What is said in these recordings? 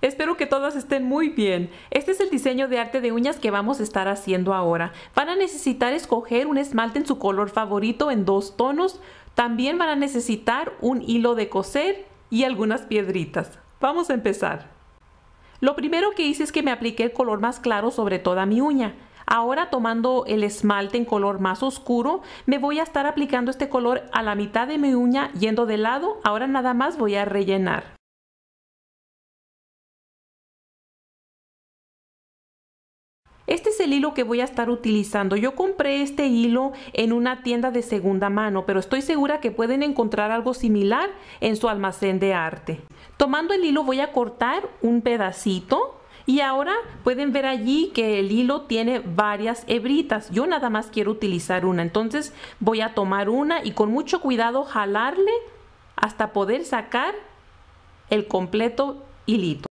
Espero que todas estén muy bien. Este es el diseño de arte de uñas que vamos a estar haciendo ahora. Van a necesitar escoger un esmalte en su color favorito en dos tonos. También van a necesitar un hilo de coser y algunas piedritas. Vamos a empezar. Lo primero que hice es que me apliqué el color más claro sobre toda mi uña. Ahora tomando el esmalte en color más oscuro, me voy a estar aplicando este color a la mitad de mi uña yendo de lado. Ahora nada más voy a rellenar. Este es el hilo que voy a estar utilizando. Yo compré este hilo en una tienda de segunda mano, pero estoy segura que pueden encontrar algo similar en su almacén de arte. Tomando el hilo voy a cortar un pedacito y ahora pueden ver allí que el hilo tiene varias hebritas. Yo nada más quiero utilizar una, entonces voy a tomar una y con mucho cuidado jalarle hasta poder sacar el completo hilito.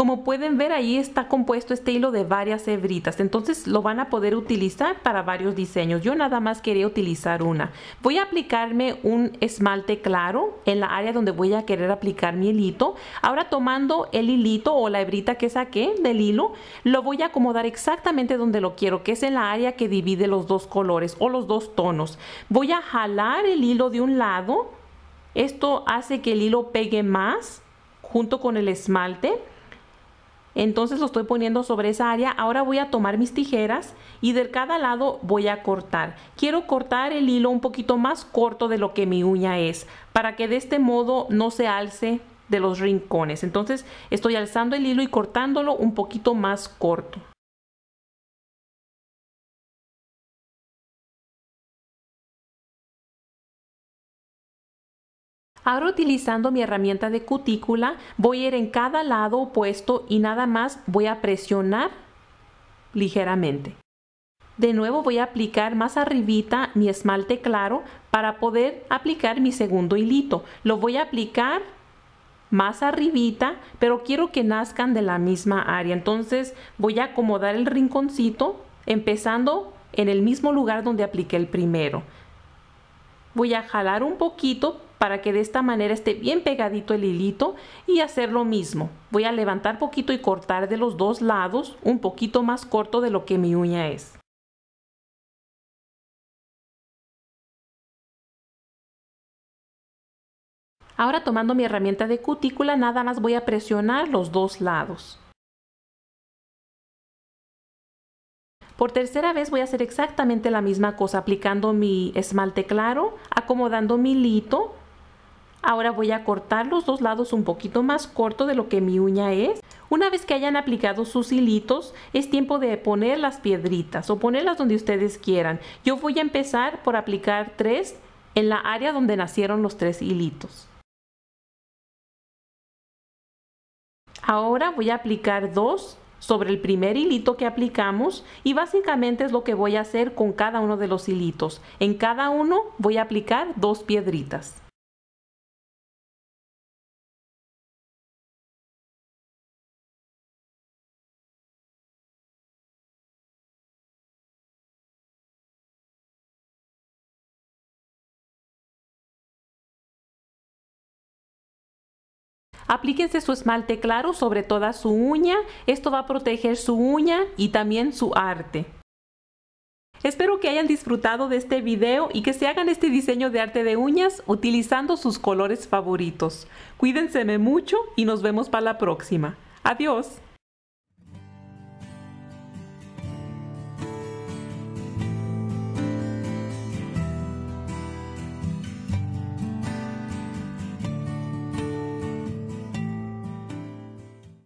Como pueden ver ahí está compuesto este hilo de varias hebritas, entonces lo van a poder utilizar para varios diseños. Yo nada más quería utilizar una. Voy a aplicarme un esmalte claro en la área donde voy a querer aplicar mi hilito. Ahora tomando el hilito o la hebrita que saqué del hilo, lo voy a acomodar exactamente donde lo quiero, que es en la área que divide los dos colores o los dos tonos. Voy a jalar el hilo de un lado. Esto hace que el hilo pegue más junto con el esmalte. Entonces lo estoy poniendo sobre esa área. Ahora voy a tomar mis tijeras y de cada lado voy a cortar. Quiero cortar el hilo un poquito más corto de lo que mi uña es para que de este modo no se alce de los rincones. Entonces estoy alzando el hilo y cortándolo un poquito más corto. Ahora utilizando mi herramienta de cutícula voy a ir en cada lado opuesto y nada más voy a presionar ligeramente. De nuevo voy a aplicar más arribita mi esmalte claro para poder aplicar mi segundo hilito. Lo voy a aplicar más arribita, pero quiero que nazcan de la misma área. Entonces voy a acomodar el rinconcito empezando en el mismo lugar donde apliqué el primero. Voy a jalar un poquito para que de esta manera esté bien pegadito el hilito y hacer lo mismo. Voy a levantar poquito y cortar de los dos lados, un poquito más corto de lo que mi uña es. Ahora tomando mi herramienta de cutícula nada más voy a presionar los dos lados. Por tercera vez voy a hacer exactamente la misma cosa, aplicando mi esmalte claro, acomodando mi hilito. Ahora voy a cortar los dos lados un poquito más corto de lo que mi uña es. Una vez que hayan aplicado sus hilitos, es tiempo de poner las piedritas o ponerlas donde ustedes quieran. Yo voy a empezar por aplicar tres en la área donde nacieron los tres hilitos. Ahora voy a aplicar dos sobre el primer hilito que aplicamos y básicamente es lo que voy a hacer con cada uno de los hilitos. En cada uno voy a aplicar dos piedritas. Aplíquense su esmalte claro sobre toda su uña. Esto va a proteger su uña y también su arte. Espero que hayan disfrutado de este video y que se hagan este diseño de arte de uñas utilizando sus colores favoritos. Cuídense mucho y nos vemos para la próxima. Adiós.